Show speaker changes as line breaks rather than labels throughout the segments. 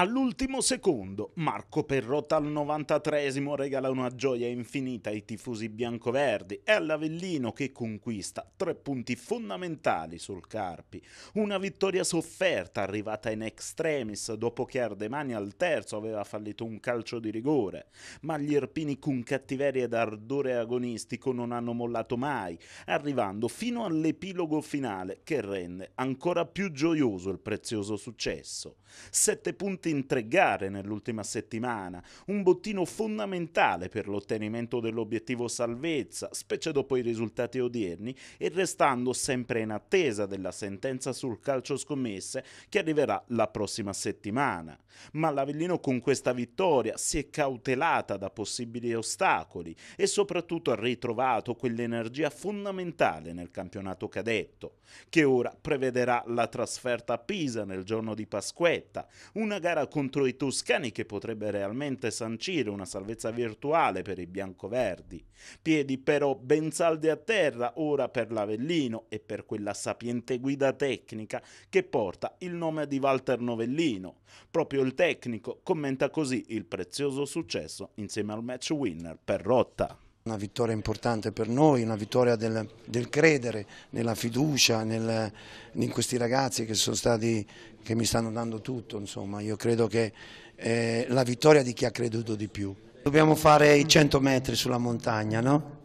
All'ultimo secondo, Marco Perrotta al 93esimo regala una gioia infinita ai tifosi biancoverdi. e all'Avellino che conquista tre punti fondamentali sul Carpi. Una vittoria sofferta arrivata in extremis dopo che Ardemani al terzo aveva fallito un calcio di rigore. Ma gli Erpini con cattiveria ed ardore agonistico non hanno mollato mai, arrivando fino all'epilogo finale che rende ancora più gioioso il prezioso successo. Sette punti giocate in tre gare nell'ultima settimana, un bottino fondamentale per l'ottenimento dell'obiettivo salvezza, specie dopo i risultati odierni, e restando sempre in attesa della sentenza sul calcio scommesse che arriverà la prossima settimana. Ma l'Avellino con questa vittoria si è cautelata da possibili ostacoli e soprattutto ha ritrovato quell'energia fondamentale nel campionato cadetto, che ora prevederà la trasferta a Pisa nel giorno di Pasquetta, una gara gara contro i toscani che potrebbe realmente sancire una salvezza virtuale per i biancoverdi. Piedi però ben saldi a terra ora per l'Avellino e per quella sapiente guida tecnica che porta il nome di Walter Novellino. Proprio il tecnico commenta così il
prezioso successo insieme
al match winner per Rotta.
Una vittoria importante per noi, una vittoria del, del credere, nella fiducia, nel, in questi ragazzi che, sono stati, che, mi stanno dando tutto. Insomma. Io credo che eh, la vittoria di chi ha creduto di più. Dobbiamo fare i 100 metri sulla montagna, no?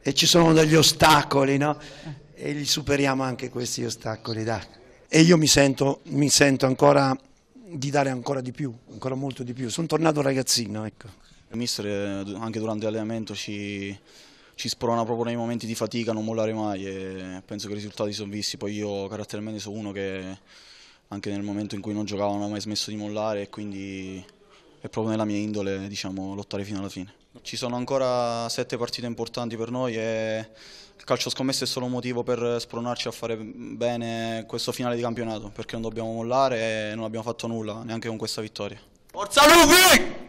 E ci sono degli ostacoli, no? E li superiamo anche questi ostacoli, dai. E io mi sento, mi sento ancora di dare ancora di più, ancora molto di più. Sono tornato
ragazzino, ecco. Il mister eh, anche durante l'allenamento ci, ci sprona proprio nei momenti di fatica, non mollare mai e penso che i risultati sono visti. Poi io caratterialmente sono uno che anche nel momento in cui non giocavo non ha mai smesso di mollare e quindi è proprio nella mia indole diciamo, lottare fino alla fine. Ci sono ancora sette partite importanti per noi e il calcio scommesso è solo un motivo per spronarci a fare bene questo finale di campionato perché non dobbiamo mollare e non abbiamo fatto nulla neanche con questa vittoria. Forza Lupi!